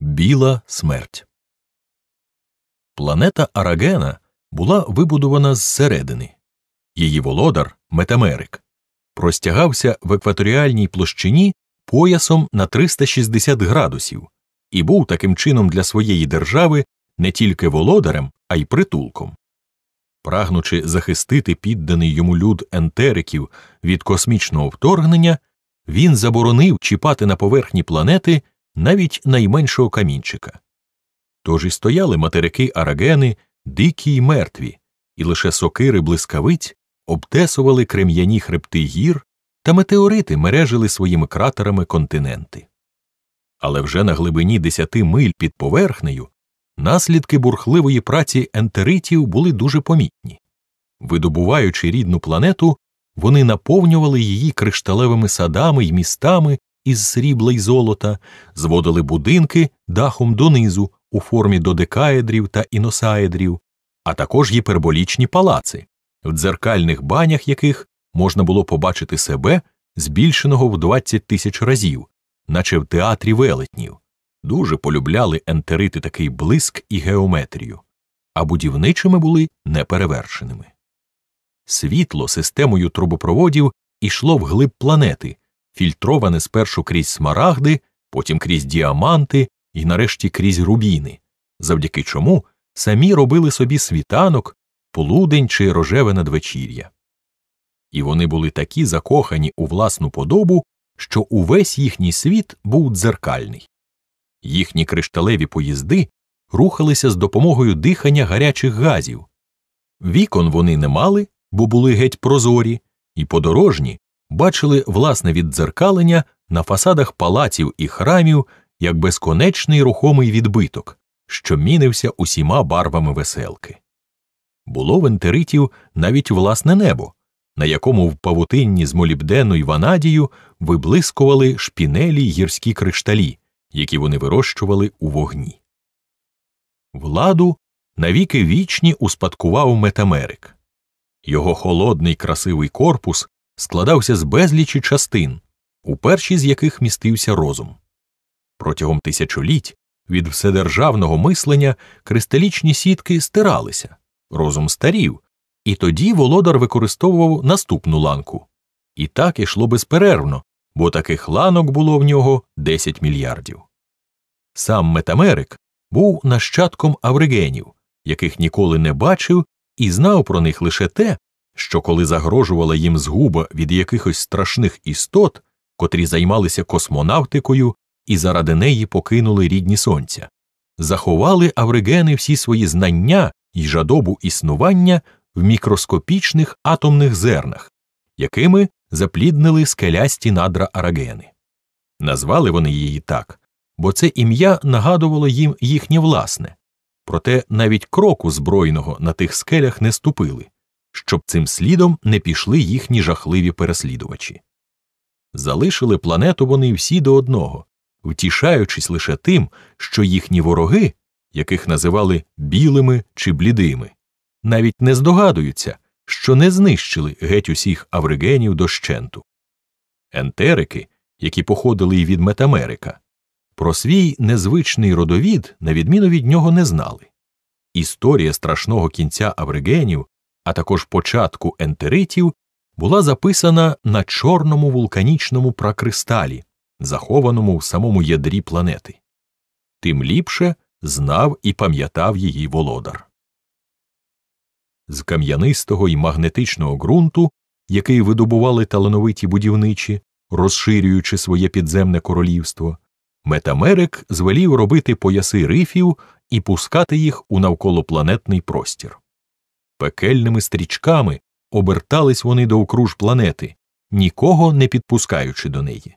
Біла смерть. Планета Арагена була вибудована зсередини. Її володар Метамерик простягався в екваторіальній площині поясом на 360 градусів і був таким чином для своєї держави не тільки володарем, а й притулком. Прагнучи захистити підданий йому люд ентериків від космічного вторгнення, він заборонив чіпати на поверхні планети навіть найменшого камінчика. Тож і стояли материки арагени дикі й мертві, і лише сокири блискавиць обтесували крем'яні хребти гір та метеорити мережили своїми кратерами континенти. Але вже на глибині десяти миль під поверхнею наслідки бурхливої праці ентеритів були дуже помітні. Видобуваючи рідну планету, вони наповнювали її кришталевими садами й містами, із срібла й золота, зводили будинки дахом донизу у формі додекаедрів та іносаедрів, а також гіперболічні палаци, в дзеркальних банях яких можна було побачити себе, збільшеного в 20 тисяч разів, наче в театрі велетнів. Дуже полюбляли ентерити такий блиск і геометрію, а будівничими були неперевершеними. Світло системою трубопроводів ішло вглиб планети, фільтроване спершу крізь смарагди, потім крізь діаманти і нарешті крізь рубіни, завдяки чому самі робили собі світанок, полудень чи рожеве надвечір'я. І вони були такі закохані у власну подобу, що увесь їхній світ був дзеркальний. Їхні кришталеві поїзди рухалися з допомогою дихання гарячих газів. Вікон вони не мали, бо були геть прозорі, і подорожні, бачили власне віддзеркалення на фасадах палаців і храмів як безконечний рухомий відбиток, що мінився усіма барвами веселки. Було в навіть власне небо, на якому в павутинні з молібдену і ванадію виблискували шпінелі й гірські кришталі, які вони вирощували у вогні. Владу навіки вічні успадкував метамерик. Його холодний красивий корпус складався з безлічі частин, у першій з яких містився розум. Протягом тисячоліть від вседержавного мислення кристалічні сітки стиралися, розум старів, і тоді володар використовував наступну ланку. І так ішло безперервно, бо таких ланок було в нього 10 мільярдів. Сам Метамерик був нащадком авригенів, яких ніколи не бачив і знав про них лише те, що коли загрожувала їм згуба від якихось страшних істот, котрі займалися космонавтикою і заради неї покинули рідні сонця, заховали авригени всі свої знання і жадобу існування в мікроскопічних атомних зернах, якими запліднили скелясті надра арагени. Назвали вони її так, бо це ім'я нагадувало їм їхнє власне, проте навіть кроку збройного на тих скелях не ступили щоб цим слідом не пішли їхні жахливі переслідувачі. Залишили планету вони всі до одного, втішаючись лише тим, що їхні вороги, яких називали білими чи блідими, навіть не здогадуються, що не знищили геть усіх авригенів дощенту. Ентерики, які походили і від Метамерика, про свій незвичний родовід, на відміну від нього, не знали. Історія страшного кінця авригенів а також початку ентеритів, була записана на чорному вулканічному пракристалі, захованому в самому ядрі планети. Тим ліпше знав і пам'ятав її володар. З кам'янистого і магнетичного ґрунту, який видобували талановиті будівничі, розширюючи своє підземне королівство, метамерик звелів робити пояси рифів і пускати їх у навколопланетний простір пекельними стрічками обертались вони до окруж планети, нікого не підпускаючи до неї.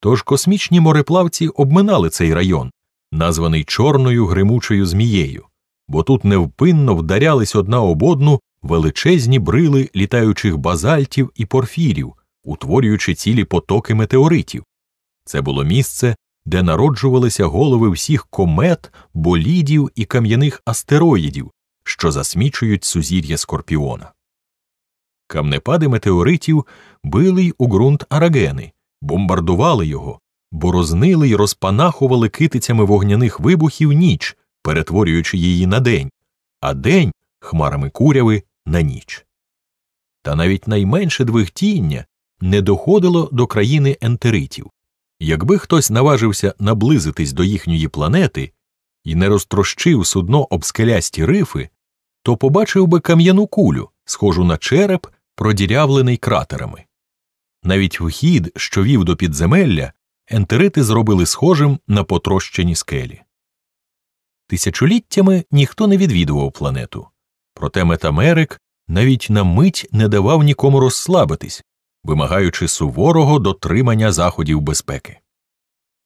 Тож космічні мореплавці обминали цей район, названий Чорною гримучою змією, бо тут невпинно вдарялись одна об одну величезні брили літаючих базальтів і порфірів, утворюючи цілі потоки метеоритів. Це було місце, де народжувалися голови всіх комет, болідів і кам'яних астероїдів, що засмічують сузір'я скорпіона. Камнепади метеоритів били й у ґрунт арагени, бомбардували його, борознили й розпанахували китицями вогняних вибухів ніч, перетворюючи її на день, а день хмарами куряви на ніч. Та навіть найменше двигтіння не доходило до країни ентеритів. Якби хтось наважився наблизитись до їхньої планети, і не розтрощив судно об скелясті рифи, то побачив би кам'яну кулю, схожу на череп, продірявлений кратерами. Навіть вхід, що вів до підземелля, ентерити зробили схожим на потрощені скелі. Тисячоліттями ніхто не відвідував планету, проте Метамерик навіть на мить не давав нікому розслабитись, вимагаючи суворого дотримання заходів безпеки.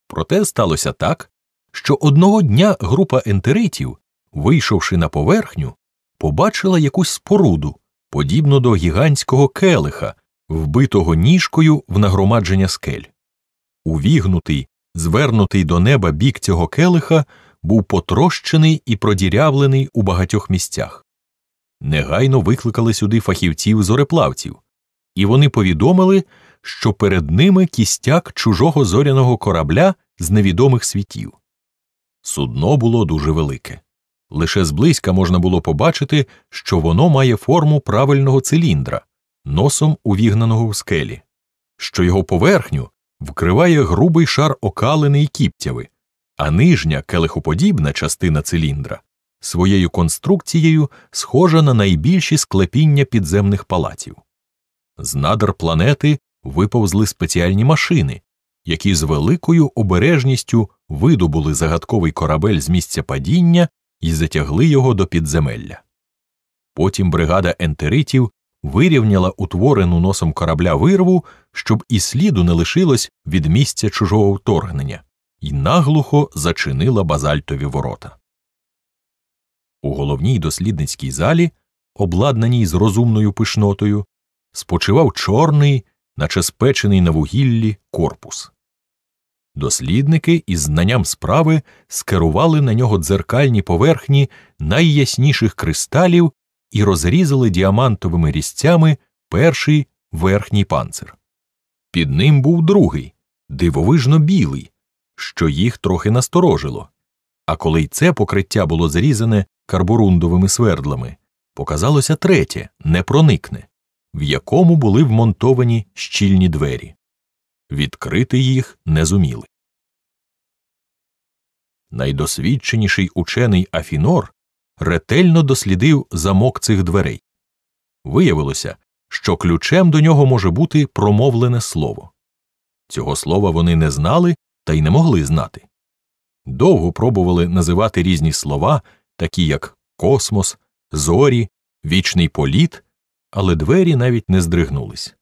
Проте сталося так, що одного дня група ентеритів, вийшовши на поверхню, побачила якусь споруду, подібну до гігантського келиха, вбитого ніжкою в нагромадження скель. Увігнутий, звернутий до неба бік цього келиха, був потрощений і продірявлений у багатьох місцях. Негайно викликали сюди фахівців зореплавців, і вони повідомили, що перед ними кістяк чужого зоряного корабля з невідомих світів. Судно було дуже велике. Лише зблизька можна було побачити, що воно має форму правильного циліндра, носом увігнаного в скелі, що його поверхню вкриває грубий шар окалини і кіптяви, а нижня келихоподібна частина циліндра своєю конструкцією схожа на найбільші склепіння підземних палатів. З надр планети виповзли спеціальні машини, які з великою обережністю видобули загадковий корабель з місця падіння і затягли його до підземелля. Потім бригада ентеритів вирівняла утворену носом корабля вирву, щоб і сліду не лишилось від місця чужого вторгнення, і наглухо зачинила базальтові ворота. У головній дослідницькій залі, обладнаній з розумною пишнотою, спочивав чорний, наче спечений на вугіллі корпус. Дослідники із знанням справи скерували на нього дзеркальні поверхні найясніших кристалів і розрізали діамантовими різцями перший верхній панцир. Під ним був другий, дивовижно білий, що їх трохи насторожило. А коли й це покриття було зрізане карбурундовими свердлами, показалося третє непроникне, в якому були вмонтовані щільні двері відкрити їх не зуміли. Найдосвідченіший учений Афінор ретельно дослідив замок цих дверей. Виявилося, що ключем до нього може бути промовлене слово. Цього слова вони не знали та й не могли знати. Довго пробували називати різні слова, такі як космос, зорі, вічний політ, але двері навіть не здригнулись.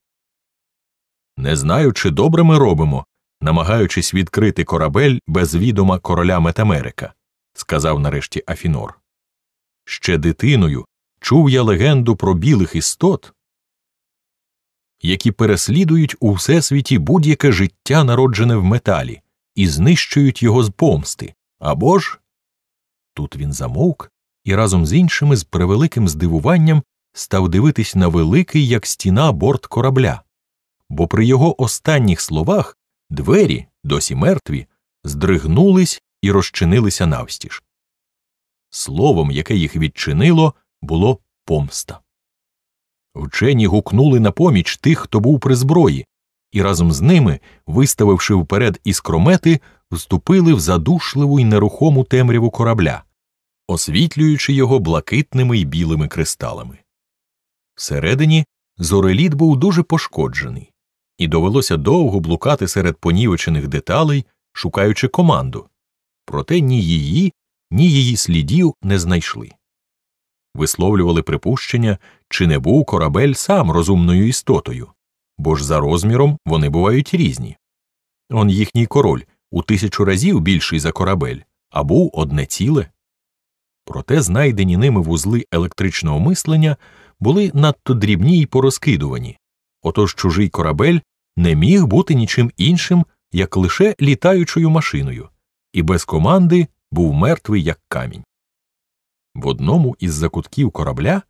Не знаю, чи добре ми робимо, намагаючись відкрити корабель без відома короля Метамерика, сказав нарешті Афінор. Ще дитиною чув я легенду про білих істот, які переслідують у всесвіті будь-яке життя, народжене в металі, і знищують його з помсти. Або ж. Тут він замовк і разом з іншими з превеликим здивуванням став дивитись на великий, як стіна борт корабля бо при його останніх словах двері, досі мертві, здригнулись і розчинилися навстіж. Словом, яке їх відчинило, було помста. Вчені гукнули на поміч тих, хто був при зброї, і разом з ними, виставивши вперед іскромети, вступили в задушливу й нерухому темряву корабля, освітлюючи його блакитними й білими кристалами. Всередині зореліт був дуже пошкоджений, і довелося довго блукати серед понівечених деталей, шукаючи команду, проте ні її, ні її слідів не знайшли. Висловлювали припущення, чи не був корабель сам розумною істотою, бо ж за розміром вони бувають різні. Он їхній король у тисячу разів більший за корабель, а був одне ціле. Проте знайдені ними вузли електричного мислення були надто дрібні й порозкидувані, Отож чужий корабель не міг бути нічим іншим, як лише літаючою машиною, і без команди був мертвий, як камінь. В одному із закутків корабля,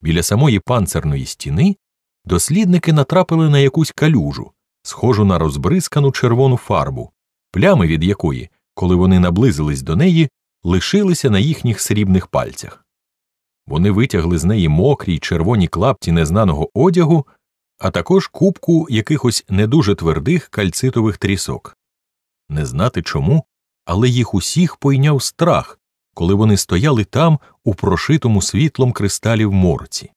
біля самої панцерної стіни, дослідники натрапили на якусь калюжу, схожу на розбризкану червону фарбу, плями від якої, коли вони наблизились до неї, лишилися на їхніх срібних пальцях. Вони витягли з неї мокрі й червоні клапті незнаного одягу а також кубку якихось не дуже твердих кальцитових трісок. Не знати чому, але їх усіх пойняв страх, коли вони стояли там у прошитому світлом кристалів морці.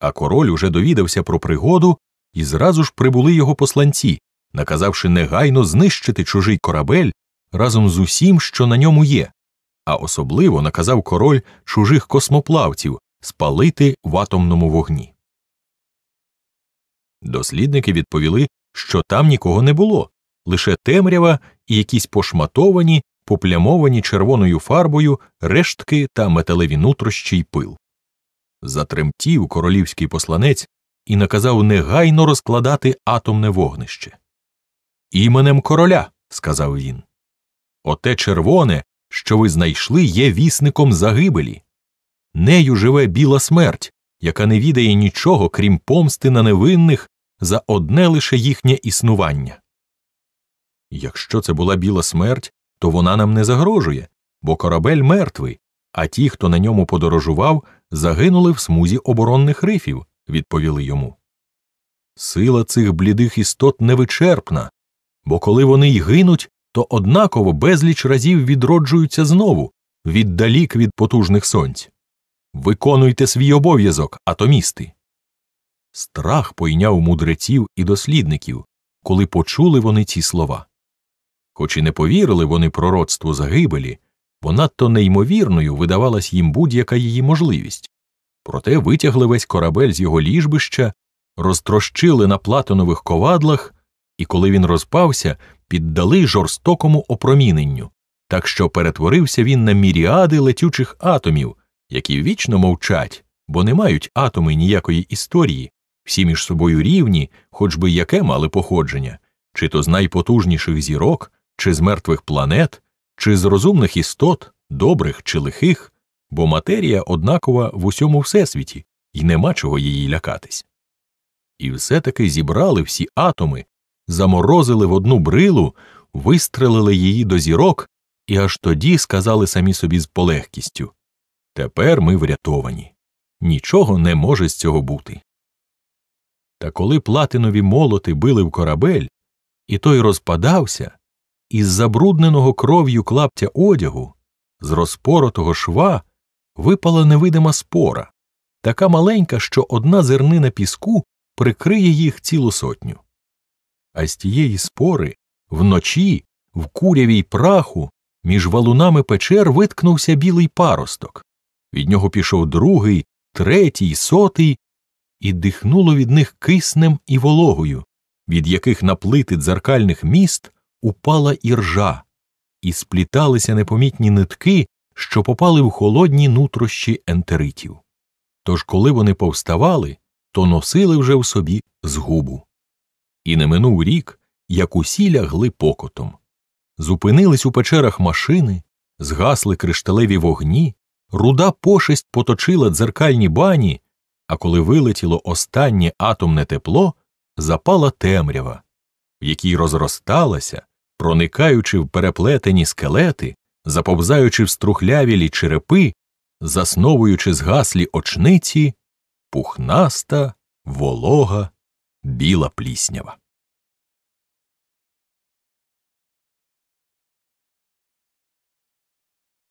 А король уже довідався про пригоду, і зразу ж прибули його посланці, наказавши негайно знищити чужий корабель разом з усім, що на ньому є, а особливо наказав король чужих космоплавців спалити в атомному вогні. Дослідники відповіли, що там нікого не було, лише темрява і якісь пошматовані, поплямовані червоною фарбою рештки та металеві нутрощі й пил. Затремтів королівський посланець і наказав негайно розкладати атомне вогнище. Іменем короля, сказав він. Оте червоне, що ви знайшли, є вісником загибелі. Нею живе біла смерть, яка не відає нічого, крім помсти на невинних за одне лише їхнє існування. Якщо це була біла смерть, то вона нам не загрожує, бо корабель мертвий, а ті, хто на ньому подорожував, загинули в смузі оборонних рифів, відповіли йому. Сила цих блідих істот невичерпна, бо коли вони й гинуть, то однаково безліч разів відроджуються знову, віддалік від потужних сонць. Виконуйте свій обов'язок, атомісти. Страх пойняв мудреців і дослідників, коли почули вони ці слова. Хоч і не повірили вони пророцтву загибелі, бо надто неймовірною видавалась їм будь-яка її можливість, проте витягли весь корабель з його ліжбища, розтрощили на платонових ковадлах, і, коли він розпався, піддали жорстокому опроміненню, так що перетворився він на міріади летючих атомів, які вічно мовчать, бо не мають атоми ніякої історії, всі між собою рівні, хоч би яке мали походження, чи то з найпотужніших зірок, чи з мертвих планет, чи з розумних істот, добрих чи лихих, бо матерія однакова в усьому всесвіті, і нема чого її лякатись. І все таки зібрали всі атоми, заморозили в одну брилу, вистрелили її до зірок, і аж тоді сказали самі собі з полегкістю Тепер ми врятовані. Нічого не може з цього бути. Та коли платинові молоти били в корабель, і той розпадався, із забрудненого кров'ю клаптя одягу, з розпоротого шва випала невидима спора, така маленька, що одна зернина піску прикриє їх цілу сотню. А з тієї спори вночі, в курявій праху, між валунами печер виткнувся білий паросток. Від нього пішов другий, третій, сотий і дихнуло від них киснем і вологою, від яких на плити дзеркальних міст упала іржа, і спліталися непомітні нитки, що попали в холодні нутрощі ентеритів. Тож, коли вони повставали, то носили вже в собі згубу. І не минув рік, як усі лягли покотом. Зупинились у печерах машини, згасли кришталеві вогні, руда пошесть поточила дзеркальні бані, а коли вилетіло останнє атомне тепло, запала темрява, в якій розросталася, проникаючи в переплетені скелети, заповзаючи в струхлявілі черепи, засновуючи згаслі очниці, пухнаста, волога, біла пліснява.